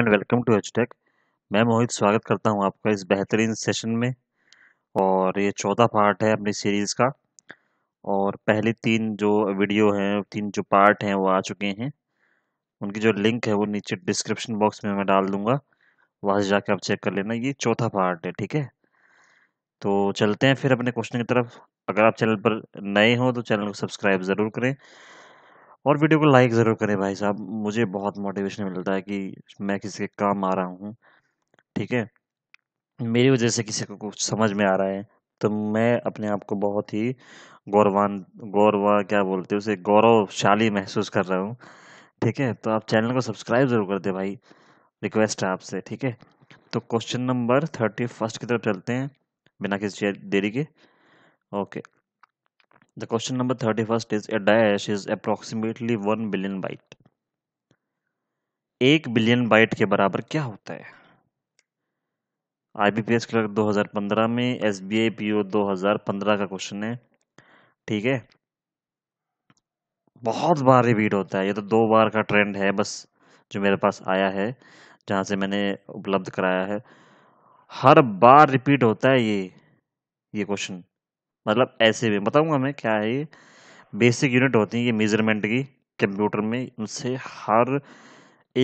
And welcome to H tech मैं मोहित स्वागत करता हूं आपका इस बेहतरीन सेशन में और ये चौथा पार्ट है अपनी सीरीज़ का और पहले तीन जो वीडियो हैं तीन जो पार्ट हैं वो आ चुके हैं उनकी जो लिंक है वो नीचे डिस्क्रिप्शन बॉक्स में मैं डाल दूंगा वहाँ से जाकर आप चेक कर लेना ये चौथा पार्ट है ठीक है तो चलते हैं फिर अपने क्वेश्चन की तरफ अगर आप चैनल पर नए हों तो चैनल को सब्सक्राइब ज़रूर करें और वीडियो को लाइक ज़रूर करें भाई साहब मुझे बहुत मोटिवेशन मिलता है कि मैं किसी के काम आ रहा हूँ ठीक है मेरी वजह से किसी को कुछ समझ में आ रहा है तो मैं अपने आप को बहुत ही गौरवान गौरव क्या बोलते हैं उसे गौरवशाली महसूस कर रहा हूँ ठीक है तो आप चैनल को सब्सक्राइब ज़रूर कर दें भाई रिक्वेस्ट है आपसे ठीक है तो क्वेश्चन नंबर थर्टी फर्स्ट की तरफ चलते हैं बिना किसी देरी के okay The question number 31st is a dash is approximately 1 billion byte. एक बिलियन बाइट के बराबर क्या होता है आईबीपीएस क्लर्क 2015 में एस बी आई पीओ 2015 का क्वेश्चन है ठीक है बहुत बार रिपीट होता है ये तो दो बार का ट्रेंड है बस जो मेरे पास आया है जहाँ से मैंने उपलब्ध कराया है हर बार रिपीट होता है ये ये क्वेश्चन मतलब ऐसे में बताऊंगा मैं क्या है ये बेसिक यूनिट होती है ये मेजरमेंट की कंप्यूटर में उनसे हर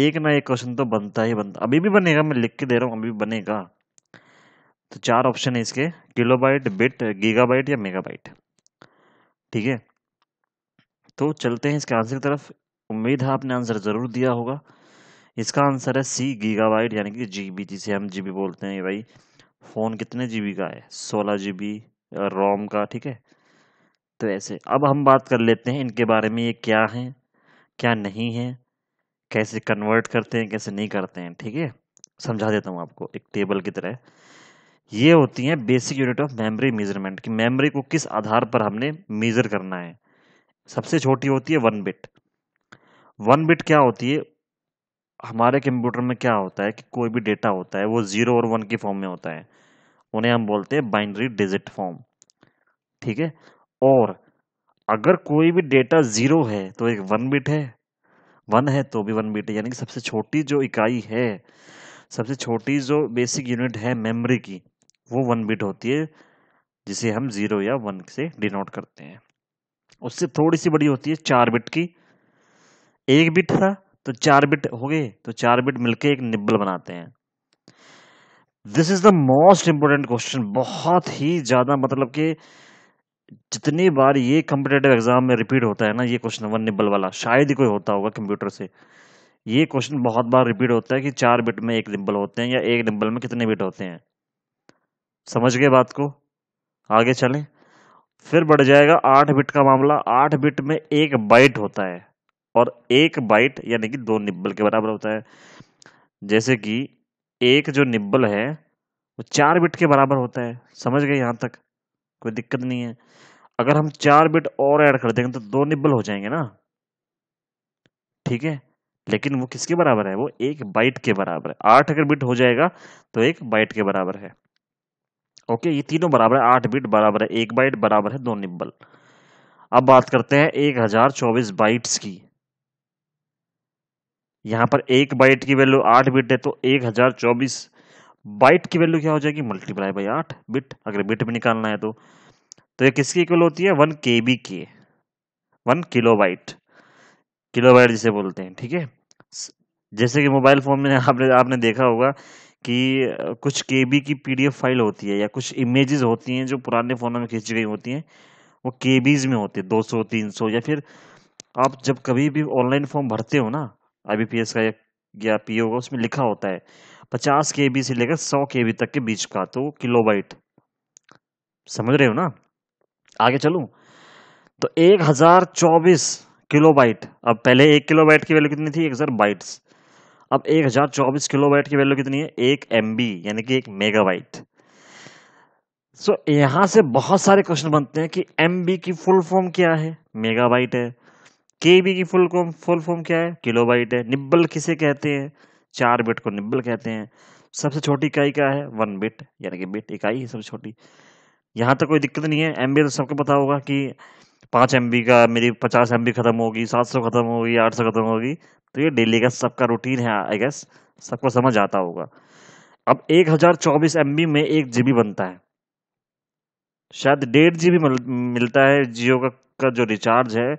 एक ना एक क्वेश्चन तो बनता ही बनता अभी भी बनेगा मैं लिख के दे रहा हूँ अभी बनेगा तो चार ऑप्शन है इसके किलोबाइट बिट गीगाबाइट या मेगाबाइट ठीक है तो चलते हैं इसके आंसर की तरफ उम्मीद है आपने आंसर ज़रूर दिया होगा इसका आंसर है सी गीगाबाइट यानी कि जी बी जिसे हम जी बी बोलते हैं भाई फ़ोन कितने जी बी का है सोलह जी बी रोम का ठीक है तो ऐसे अब हम बात कर लेते हैं इनके बारे में ये क्या है क्या नहीं है कैसे कन्वर्ट करते हैं कैसे नहीं करते हैं ठीक है समझा देता हूँ आपको एक टेबल की तरह ये होती है basic unit of memory measurement कि मेमोरी को किस आधार पर हमने मेज़र करना है सबसे छोटी होती है वन बिट वन बिट क्या होती है हमारे कंप्यूटर में क्या होता है कि कोई भी डेटा होता है वो ज़ीरो और वन के फॉर्म में होता है उन्हें हम बोलते हैं बाइनरी डिजिट फॉर्म ठीक है और अगर कोई भी डेटा ज़ीरो है तो एक वन बिट है वन है तो भी वन बिट है यानी कि सबसे छोटी जो इकाई है सबसे छोटी जो बेसिक यूनिट है मेमोरी की वो वन बिट होती है जिसे हम ज़ीरो या वन से डिनोट करते हैं उससे थोड़ी सी बड़ी होती है चार बिट की एक बिट था तो चार बिट हो गए तो चार बिट मिलके एक निब्बल बनाते हैं this is the most important question बहुत ही ज़्यादा मतलब कि जितनी बार ये कम्पिटेटिव एग्जाम में रिपीट होता है ना ये क्वेश्चन वन निबल वाला शायद ही कोई होता होगा कंप्यूटर से ये क्वेश्चन बहुत बार रिपीट होता है कि चार बिट में एक निबल होते हैं या एक निबल में कितने बिट होते हैं समझ गए बात को आगे चलें फिर बढ़ जाएगा आठ बिट का मामला आठ बिट में एक बाइट होता है और एक बाइट यानी कि दो निब्बल के बराबर होता है जैसे कि एक जो निब्बल है वो चार बिट के बराबर होता है समझ गए यहाँ तक कोई दिक्कत नहीं है अगर हम चार बिट और ऐड कर देंगे तो दो निब्बल हो जाएंगे ना ठीक है लेकिन वो किसके बराबर है वो एक बाइट के बराबर है आठ अगर बिट हो जाएगा तो एक बाइट के बराबर है ओके ये तीनों बराबर है आठ बिट बराबर है एक बाइट बराबर है दो निब्बल अब बात करते हैं एक हजार चौबीस बाइट्स की यहाँ पर एक बाइट की वैल्यू आठ बिट है तो एक हज़ार चौबीस बाइट की वैल्यू क्या हो जाएगी मल्टीप्लाई बाई आठ बिट अगर बिट में निकालना है तो तो ये किसकी इक्वल होती है वन के बी के one kilobyte kilobyte जिसे बोलते हैं ठीक है जैसे कि मोबाइल फ़ोन में आपने आपने देखा होगा कि कुछ के बी की पी फाइल होती है या कुछ इमेजेस होती हैं जो पुराने फ़ोनों में खींची गई होती हैं वो के बीज में होती है दो सौ तीन सौ या फिर आप जब कभी भी ऑनलाइन फॉर्म भरते हो ना आई का या पी होगा उसमें लिखा होता है पचास के बी से लेकर सौ के बी तक के बीच का तो किलोबाइट समझ रहे हो ना आगे चलूँ तो एक हज़ार चौबीस किलो बाइट अब पहले एक किलो बाइट की वैल्यू कितनी थी एक हज़ार बाइट्स अब एक हज़ार चौबीस किलो बाइट की वैल्यू कितनी है एक एम बी यानी कि एक मेगा बाइट सो यहां यहाँ से बहुत सारे क्वेश्चन बनते हैं कि एम बी की फुल फॉर्म क्या है मेगा बाइट है के बी की फुल फुल फॉर्म क्या है किलो बाइट है निब्बल किसे कहते हैं चार बिट को निब्बल कहते हैं सबसे छोटी इकाई क्या है वन बिट यानी कि बिट इकाई है सबसे छोटी यहाँ तक कोई दिक्कत नहीं है एम तो सबको पता होगा कि पाँच एम का मेरी पचास एम खत्म होगी सात सौ खत्म होगी आठ सौ खत्म होगी तो ये डेली का सबका रूटीन है आई गेस सबको समझ आता होगा अब एक हज़ार चौबीस एम में एक जी बनता है शायद डेढ़ जी मिलता है जियो का, का जो रिचार्ज है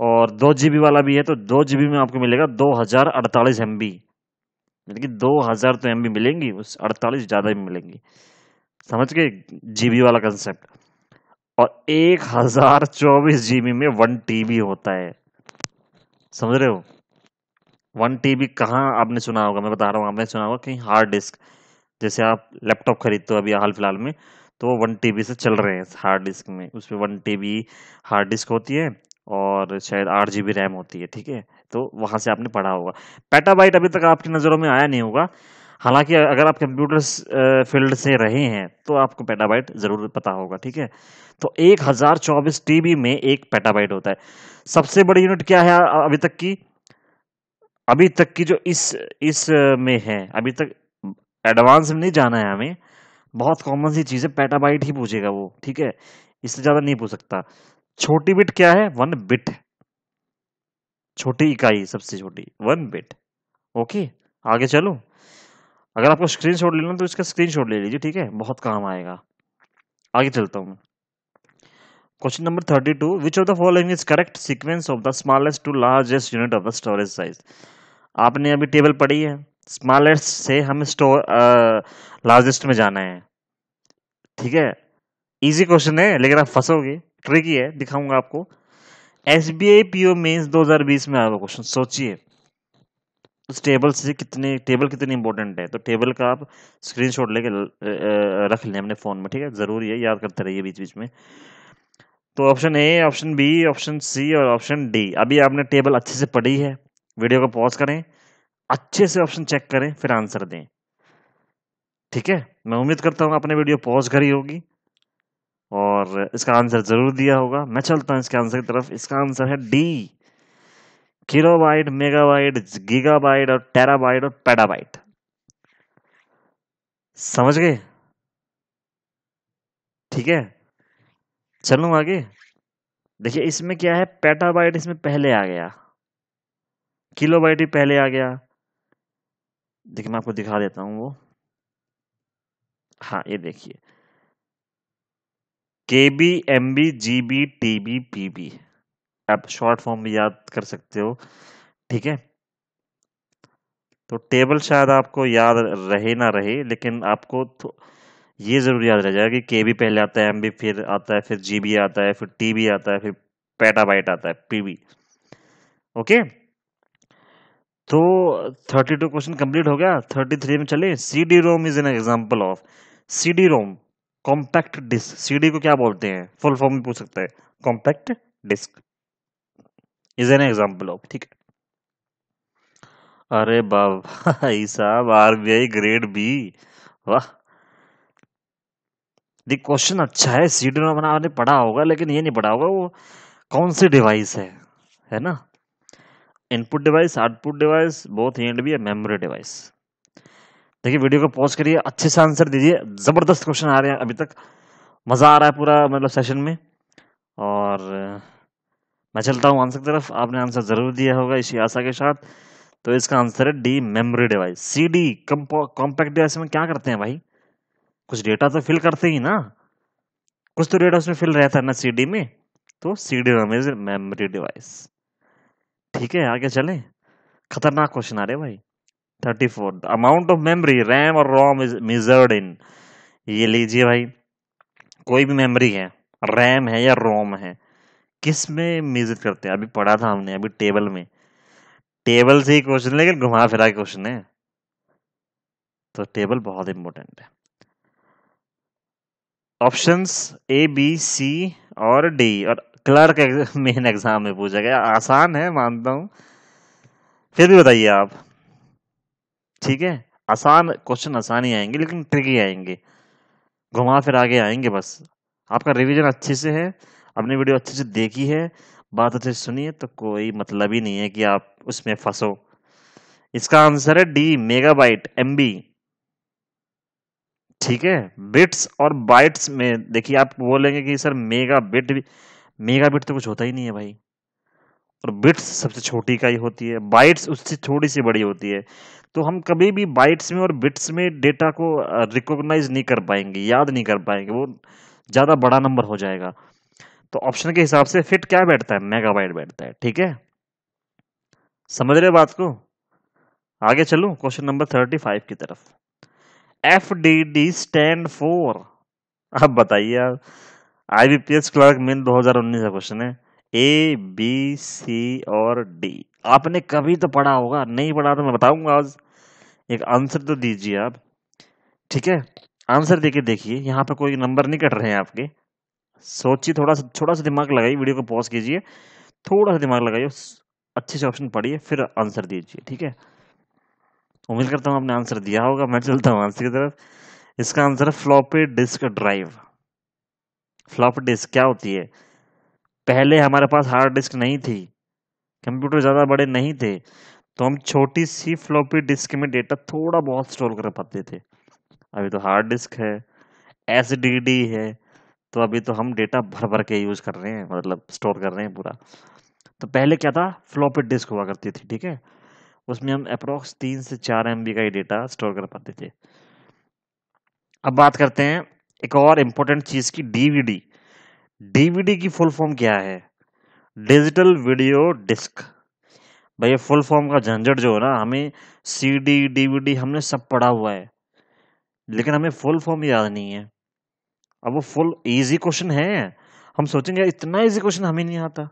और दो जी वाला भी है तो दो जी में आपको मिलेगा दो हज़ार अड़तालीस एम बी यानी कि दो हज़ार तो एम बी मिलेंगी उस अड़तालीस ज़्यादा ही मिलेंगी समझ के जी वाला कंसेप्ट और एक हज़ार चौबीस जी में वन टी होता है समझ रहे हो वन टी बी कहाँ आपने सुना होगा मैं बता रहा हूँ आपने सुना होगा कहीं हार्ड डिस्क जैसे आप लैपटॉप खरीदते हो अभी हाल फिलहाल में तो वो वन टी से चल रहे हैं हार्ड डिस्क में उसमें वन टी हार्ड डिस्क होती है और शायद आठ जी बी रैम होती है ठीक है तो वहाँ से आपने पढ़ा होगा पेटाबाइट अभी तक आपकी नज़रों में आया नहीं होगा हालांकि अगर आप कंप्यूटर फील्ड से रहे हैं तो आपको पेटाबाइट ज़रूर पता होगा ठीक है तो एक हज़ार चौबीस टी में एक पेटाबाइट होता है सबसे बड़ी यूनिट क्या है अभी तक की अभी तक की जो इस इस में है अभी तक एडवांस में नहीं जाना है हमें बहुत कॉमन सी चीज़ है पेटाबाइट ही पूछेगा वो ठीक है इससे ज़्यादा नहीं पूछ सकता छोटी बिट क्या है वन बिट छोटी इकाई सबसे छोटी वन बिट ओके आगे चलो अगर आपको स्क्रीन शॉट लेना तो इसका स्क्रीन शॉट ले लीजिए ठीक है बहुत काम आएगा आगे चलता हूँ question number thirty two which of the following is correct sequence of the smallest to largest unit of the storage size आपने अभी टेबल पढ़ी है स्मॉलेस्ट से हम स्टोर लार्जेस्ट में जाना है ठीक है इजी क्वेश्चन है लेकिन आप फंसोगे ट्रिकी है दिखाऊंगा आपको S B I P O mains दो हजार बीस में आएगा क्वेश्चन सोचिए उस टेबल से कितने टेबल कितनी इंपॉर्टेंट है तो टेबल का आप स्क्रीनशॉट लेके रख लें अपने फ़ोन में ठीक है ज़रूरी है याद करते रहिए बीच बीच में तो option A option B option C और ऑप्शन डी अभी आपने टेबल अच्छे से पढ़ी है वीडियो को पॉज करें अच्छे से ऑप्शन चेक करें फिर आंसर दें ठीक है मैं उम्मीद करता हूँ आपने वीडियो पॉज करी होगी और इसका आंसर जरूर दिया होगा मैं चलता हूँ इसके आंसर की तरफ इसका आंसर है डी किलोबाइट मेगाबाइट गीगाबाइट और टेराबाइट और पेडाबाइट समझ गए ठीक है चलो आगे देखिए इसमें क्या है पेटाबाइट इसमें पहले आ गया किलोबाइट ही पहले आ गया देखिए मैं आपको दिखा देता हूं वो हाँ ये देखिए K B M B G B T B P B आप शॉर्ट फॉर्म भी याद कर सकते हो ठीक है तो टेबल शायद आपको याद रहे ना रहे लेकिन आपको ये ज़रूर याद रह जाएगा कि के बी पहले आता है एम बी फिर आता है फिर जी बी आता है फिर टी बी आता है फिर पैटाबाइट आता है पी बी ओके तो थर्टी टू क्वेश्चन कंप्लीट हो गया थर्टी थ्री में चले C D ROM is an example of C D ROM compact disc CD को क्या बोलते हैं फुल फॉर्म में पूछ सकते हैं compact disc is an example of ठीक है अरे बाबा साहब आरबीआई ग्रेड बी वाह क्वेश्चन अच्छा है सीडी में आपने पढ़ा होगा लेकिन ये नहीं पढ़ा होगा वो कौन सी डिवाइस है है ना input device output device both and भी है मेमोरी डिवाइस देखिए वीडियो को पॉज करिए अच्छे से आंसर दीजिए ज़बरदस्त क्वेश्चन आ रहे हैं अभी तक मज़ा आ रहा है पूरा मतलब सेशन में और मैं चलता हूँ आंसर की तरफ आपने आंसर ज़रूर दिया होगा इसी आशा के साथ तो इसका आंसर है D memory device C D compact device में क्या करते हैं भाई कुछ डेटा तो फिल करते ही ना कुछ तो डेटा उसमें फिल रहता है ना सी डी में तो सी डी मेमोरी डिवाइस ठीक है आगे चले खतरनाक क्वेश्चन आ रहे भाई thirty the amount of memory RAM और rom is measured in ये लीजिए भाई कोई भी मेमरी है रैम है या रोम है किस में मेजर करते हैं अभी पढ़ा था हमने अभी टेबल में टेबल से ही क्वेश्चन लेकिन घुमा फिरा के क्वेश्चन है तो टेबल बहुत इंपॉर्टेंट है ऑप्शन ए बी सी और डी और क्लर्क मेन एग्जाम में पूछा गया आसान है मानता हूं फिर भी बताइए आप ठीक है आसान क्वेश्चन आसान ही आएंगे लेकिन ट्रिकी आएंगे घुमा फिर आगे आएंगे बस आपका रिवीजन अच्छे से है अपनी वीडियो अच्छे से देखी है बात अच्छे से सुनी है तो कोई मतलब ही नहीं है कि आप उसमें फंसो इसका आंसर है डी मेगाबाइट एमबी ठीक है बिट्स और बाइट्स में देखिए आप बोलेंगे कि सर मेगा बिट भी मेगा बिट तो कुछ होता ही नहीं है भाई और बिट्स सबसे छोटी का ही होती है बाइट्स उससे थोड़ी सी बड़ी होती है तो हम कभी भी बाइट्स में और बिट्स में डेटा को रिकॉग्नाइज नहीं कर पाएंगे याद नहीं कर पाएंगे वो ज़्यादा बड़ा नंबर हो जाएगा तो ऑप्शन के हिसाब से फिट क्या बैठता है मेगाबाइट बैठता है ठीक है समझ रहे बात को आगे चलो क्वेश्चन नंबर थर्टी फाइव की तरफ F D D stand for अब बताइए I B P S clerk main दो हजार उन्नीस का क्वेश्चन है ए बी सी और डी आपने कभी तो पढ़ा होगा नहीं पढ़ा तो मैं बताऊंगा आज एक आंसर तो दीजिए आप ठीक है आंसर देके देखिए यहाँ पे कोई नंबर नहीं कट रहे हैं आपके सोचिए थोड़ा सा थोड़ा सा दिमाग लगाइए वीडियो को पॉज कीजिए थोड़ा सा दिमाग लगाइए अच्छे से ऑप्शन पढ़िए फिर आंसर दीजिए ठीक है उम्मीद करता हूँ आपने आंसर दिया होगा मैं चलता हूँ आंसर की तरफ इसका आंसर है floppy disk drive floppy disk क्या होती है पहले हमारे पास हार्ड डिस्क नहीं थी कंप्यूटर ज़्यादा बड़े नहीं थे तो हम छोटी सी फ्लॉपी डिस्क में डेटा थोड़ा बहुत स्टोर कर पाते थे अभी तो हार्ड डिस्क है एस है तो अभी तो हम डेटा भर भर के यूज़ कर रहे हैं मतलब स्टोर कर रहे हैं पूरा तो पहले क्या था फ्लॉपी डिस्क हुआ करती थी ठीक है उसमें हम अप्रोक्स तीन से चार एम का ही डेटा स्टोर कर पाते थे अब बात करते हैं एक और इम्पोर्टेंट चीज़ की डीवीडी डीवीडी की फुल फॉर्म क्या है डिजिटल वीडियो डिस्क भैया फुल फॉर्म का झंझट जो है ना हमें सीडी डीवीडी हमने सब पढ़ा हुआ है लेकिन हमें फुल फॉर्म याद नहीं है अब वो फुल इजी क्वेश्चन है हम सोचेंगे इतना इजी क्वेश्चन हमें नहीं आता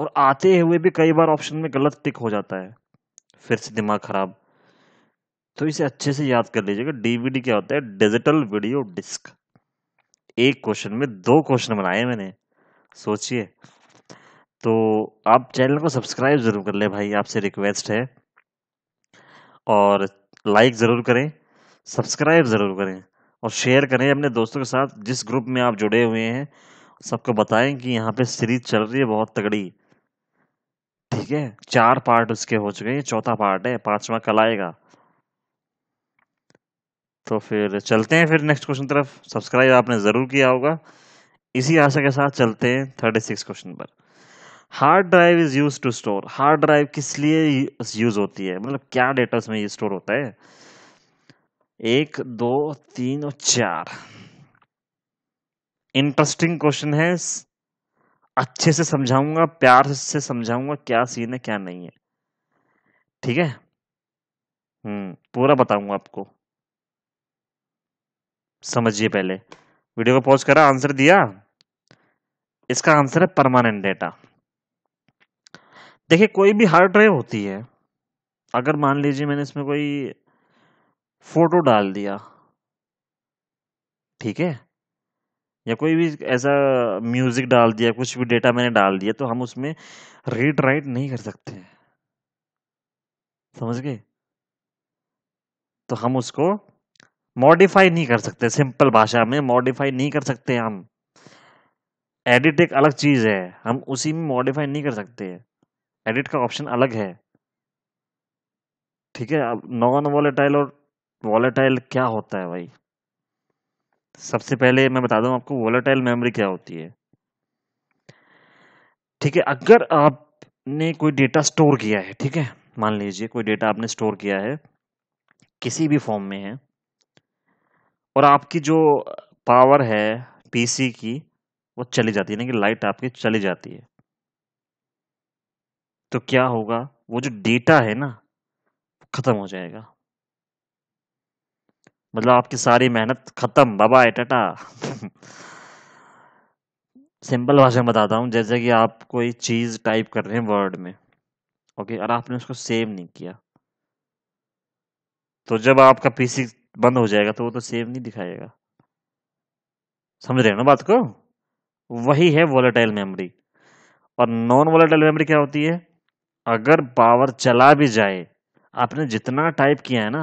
और आते हुए भी कई बार ऑप्शन में गलत टिक हो जाता है फिर से दिमाग खराब तो इसे अच्छे से याद कर लीजिएगा डीवीडी क्या होता है डिजिटल वीडियो डिस्क एक क्वेश्चन में दो क्वेश्चन बनाए मैंने सोचिए तो आप चैनल को सब्सक्राइब ज़रूर कर ले भाई आपसे रिक्वेस्ट है और लाइक ज़रूर करें सब्सक्राइब ज़रूर करें और शेयर करें अपने दोस्तों के साथ जिस ग्रुप में आप जुड़े हुए हैं सबको बताएं कि यहाँ पे सीरीज चल रही है बहुत तगड़ी ठीक है चार पार्ट उसके हो चुके हैं चौथा पार्ट है पांचवा कल आएगा तो फिर चलते हैं फिर नेक्स्ट क्वेश्चन तरफ सब्सक्राइब आपने ज़रूर किया होगा इसी आशा के साथ चलते हैं थर्टी सिक्स क्वेश्चन पर hard drive is use to store hard drive किस लिए यूज़ होती है मतलब क्या डेटा उसमें ये स्टोर होता है एक दो तीन और चार इंटरेस्टिंग क्वेश्चन है अच्छे से समझाऊंगा प्यार से समझाऊंगा क्या सीन है क्या नहीं है ठीक है हम्म पूरा बताऊंगा आपको समझिए पहले वीडियो को पॉज करा आंसर दिया इसका आंसर है परमानेंट डेटा देखिए कोई भी हार्ड ड्राइव होती है अगर मान लीजिए मैंने इसमें कोई फोटो डाल दिया ठीक है या कोई भी ऐसा म्यूजिक डाल दिया कुछ भी डेटा मैंने डाल दिया तो हम उसमें रीड राइट नहीं कर सकते समझ गए तो हम उसको मॉडिफाई नहीं कर सकते सिंपल भाषा में मॉडिफाई नहीं कर सकते हम एडिट एक अलग चीज़ है हम उसी में मॉडिफाई नहीं कर सकते एडिट का ऑप्शन अलग है ठीक है अब नॉन वॉलेटाइल और वॉलेटाइल क्या होता है भाई सबसे पहले मैं बता दूं आपको वॉलेटाइल मेमोरी क्या होती है ठीक है अगर आपने कोई डेटा स्टोर किया है ठीक है मान लीजिए कोई डेटा आपने स्टोर किया है किसी भी फॉर्म में है और आपकी जो पावर है पीसी की वो चली जाती है यानी कि लाइट आपकी चली जाती है तो क्या होगा वो जो डेटा है ना खत्म हो जाएगा मतलब आपकी सारी मेहनत खत्म बाबा टाटा सिंपल भाषा में बताता हूँ जैसे कि आप कोई चीज़ टाइप कर रहे हैं वर्ड में ओके और आपने उसको सेव नहीं किया तो जब आपका पीसी बंद हो जाएगा तो वो तो सेव नहीं दिखाएगा समझ रहे हो ना बात को वही है वोलेटाइल मेमोरी और नॉन वॉलेटाइल मेमोरी क्या होती है अगर पावर चला भी जाए आपने जितना टाइप किया है ना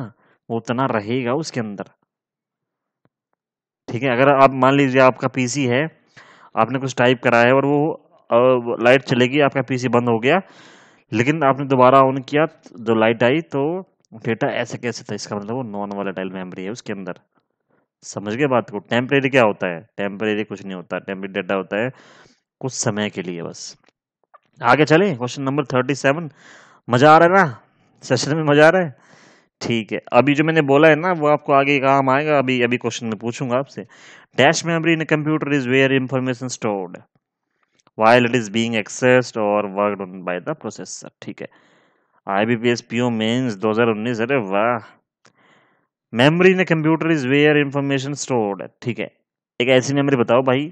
उतना रहेगा उसके अंदर ठीक है अगर आप मान लीजिए आपका पीसी है आपने कुछ टाइप करा है और वो लाइट चलेगी आपका पीसी बंद हो गया लेकिन आपने दोबारा ऑन किया जो लाइट आई तो डेटा ऐसे कैसे था इसका मतलब वो नॉन वॉलेटाइल मेमोरी है उसके अंदर समझ गए बात को टेम्परेरी क्या होता है टेम्परेरी कुछ नहीं होता टेम्परेरी डेटा होता है कुछ समय के लिए बस आगे चले क्वेश्चन नंबर थर्टी सेवन मज़ा आ रहा है ना सेशन में मज़ा आ रहा है ठीक है अभी जो मैंने बोला है ना वो आपको आगे काम आएगा अभी अभी क्वेश्चन में पूछूंगा आपसे dash memory in computer is where information stored while it is being accessed और worked on by the processor ठीक है I B P S P O mains दो हज़ार उन्नीस अरे वाह memory in computer is where information stored ठीक है एक ऐसी मेमोरी बताओ भाई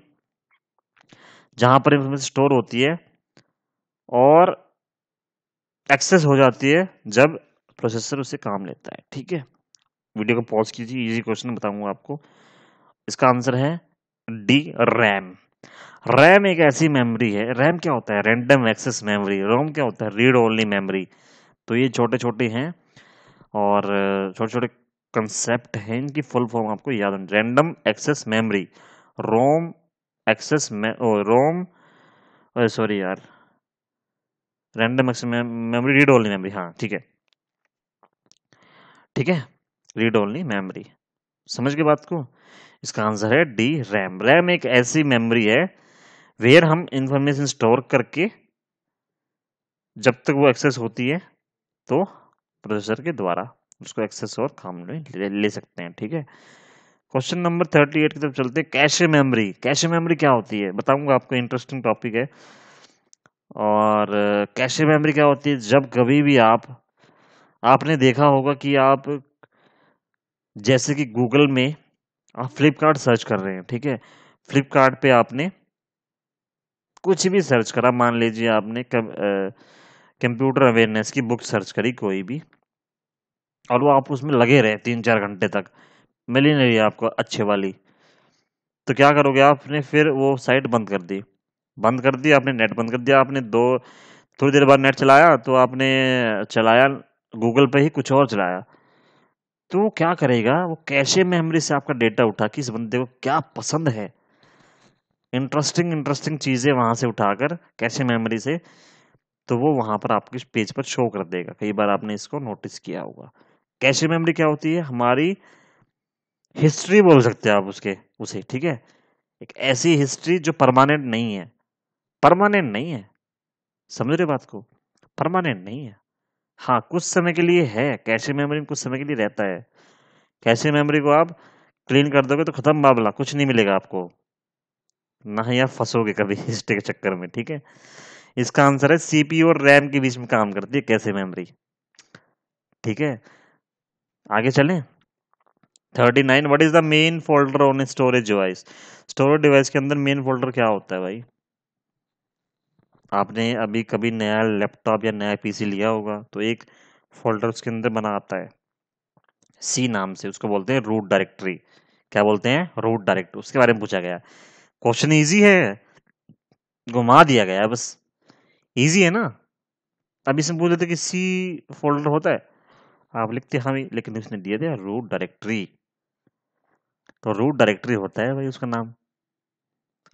जहां पर इंफॉर्मेशन स्टोर होती है और एक्सेस हो जाती है जब प्रोसेसर उसे काम लेता है ठीक है वीडियो को पॉज कीजिए इजी क्वेश्चन बताऊंगा आपको इसका आंसर है डी रैम रैम एक ऐसी मेमोरी है रैम क्या होता है रैंडम एक्सेस मेमोरी रोम क्या होता है रीड ओनली मेमोरी तो ये छोटे छोटे हैं और छोटे छोटे कंसेप्ट हैं इनकी फुल फॉर्म आपको याद होनी random access memory ROM access ROM sorry यार random access memory read only memory हाँ ठीक है ठीक है रीड ओनली मेमोरी समझ गए बात को इसका आंसर है डी रैम रैम एक ऐसी मेमोरी है वेयर हम इंफॉर्मेशन स्टोर करके जब तक वो एक्सेस होती है तो प्रोसेसर के द्वारा उसको एक्सेस और काम में ले, ले सकते हैं ठीक है क्वेश्चन नंबर थर्टी एट की तरफ चलते हैं कैश मेमोरी कैश मेमोरी क्या होती है बताऊंगा आपको इंटरेस्टिंग टॉपिक है और कैश मेमोरी क्या होती है जब कभी भी आप आपने देखा होगा कि आप जैसे कि गूगल में आप फ्लिपकार्ट सर्च कर रहे हैं ठीक है फ्लिपकार्ट आपने कुछ भी सर्च करा मान लीजिए आपने कब, आ, कंप्यूटर अवेयरनेस की बुक सर्च करी कोई भी और वो आप उसमें लगे रहे तीन चार घंटे तक मिल ही नहीं रही आपको अच्छे वाली तो क्या करोगे आपने फिर वो साइट बंद कर दी बंद कर दी आपने नेट बंद कर दिया आपने दो थोड़ी देर बाद नेट चलाया तो आपने चलाया गूगल पे ही कुछ और चलाया तो वो क्या करेगा वो कैसे मेमोरी से आपका डेटा उठा कि इस बंदे को क्या पसंद है इंटरेस्टिंग इंटरेस्टिंग चीज़ें वहाँ से उठाकर कैसे मेमोरी से तो वो वहाँ पर आपके पेज पर शो कर देगा कई बार आपने इसको नोटिस किया होगा कैशे मेमोरी क्या होती है हमारी हिस्ट्री बोल सकते हैं आप उसके उसे ठीक है एक ऐसी हिस्ट्री जो परमानेंट नहीं है परमानेंट नहीं है समझ रहे बात को परमानेंट नहीं है हाँ कुछ समय के लिए है कैशे मेमोरी कुछ समय के लिए रहता है कैशे मेमोरी को आप क्लीन कर दोगे तो खत्म मामला कुछ नहीं मिलेगा आपको ना ही आप फंसोगे कभी हिस्ट्री के चक्कर में ठीक है इसका आंसर है सीपी और रैम के बीच में काम करती है कैसे मेमोरी ठीक है आगे चलें thirty nine what is the main folder on storage device storage device के अंदर मेन फोल्डर क्या होता है भाई आपने अभी कभी नया लैपटॉप या नया पीसी लिया होगा तो एक फोल्डर उसके अंदर बना आता है सी नाम से उसको बोलते हैं रूट डायरेक्टरी क्या बोलते हैं रूट डायरेक्टरी उसके बारे में पूछा गया क्वेश्चन इजी है घुमा दिया गया बस ईजी है ना अभी इसमें बोल देते कि सी फोल्डर होता है आप लिखते हाँ भाई लेकिन उसने दिया दिया रूट डायरेक्टरी तो रूट डायरेक्टरी होता है भाई उसका नाम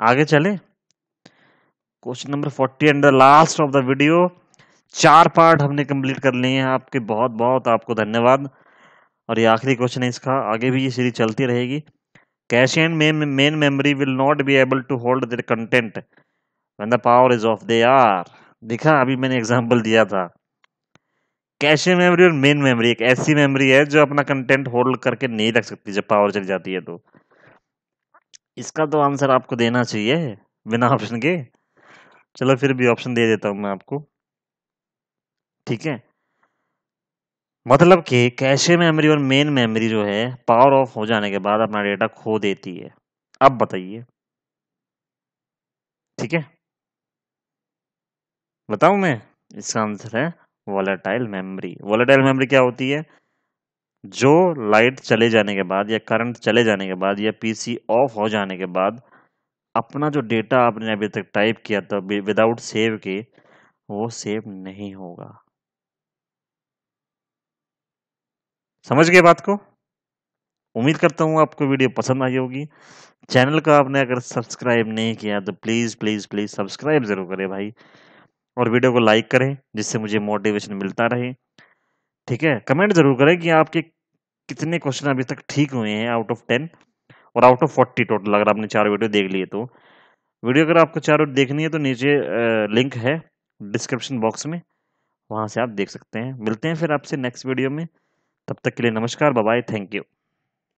आगे चले question number forty and the last of the video चार पार्ट हमने कंप्लीट कर लिए हैं आपके बहुत बहुत आपको धन्यवाद और ये आखिरी क्वेश्चन है इसका आगे भी ये सीरीज चलती रहेगी cache and main memory will not be able to hold their content when the power is off they are देखा अभी मैंने एग्जाम्पल दिया था कैशे मेमोरी और मेन मेमोरी एक ऐसी मेमोरी है जो अपना कंटेंट होल्ड करके नहीं रख सकती जब पावर चली जाती है तो इसका तो आंसर आपको देना चाहिए बिना ऑप्शन के चलो फिर भी ऑप्शन दे देता हूं मैं आपको ठीक है मतलब कि कैशे मेमोरी और मेन मेमोरी जो है पावर ऑफ हो जाने के बाद अपना डेटा खो देती है अब बताइए ठीक है बताऊ मैं इसका आंसर है वॉलेटाइल मेमोरी वॉलेटाइल मेमोरी क्या होती है जो लाइट चले जाने के बाद या करंट चले जाने के बाद या पीसी ऑफ हो जाने के बाद अपना जो डेटा आपने अभी तक टाइप किया था विदाउट सेव के वो सेव नहीं होगा समझ गए बात को उम्मीद करता हूँ आपको वीडियो पसंद आई होगी चैनल को आपने अगर सब्सक्राइब नहीं किया तो प्लीज़ प्लीज़ प्लीज़ सब्सक्राइब ज़रूर करें भाई और वीडियो को लाइक करें जिससे मुझे मोटिवेशन मिलता रहे ठीक है कमेंट ज़रूर करें कि आपके कितने क्वेश्चन अभी तक ठीक हुए हैं आउट ऑफ टेन और आउट ऑफ फोर्टी टोटल अगर आपने चार वीडियो देख लिए तो वीडियो अगर आपको चार देखनी है तो नीचे लिंक है डिस्क्रिप्शन बॉक्स में वहाँ से आप देख सकते हैं मिलते हैं फिर आपसे नेक्स्ट वीडियो में तब तक के लिए नमस्कार बाय थैंक यू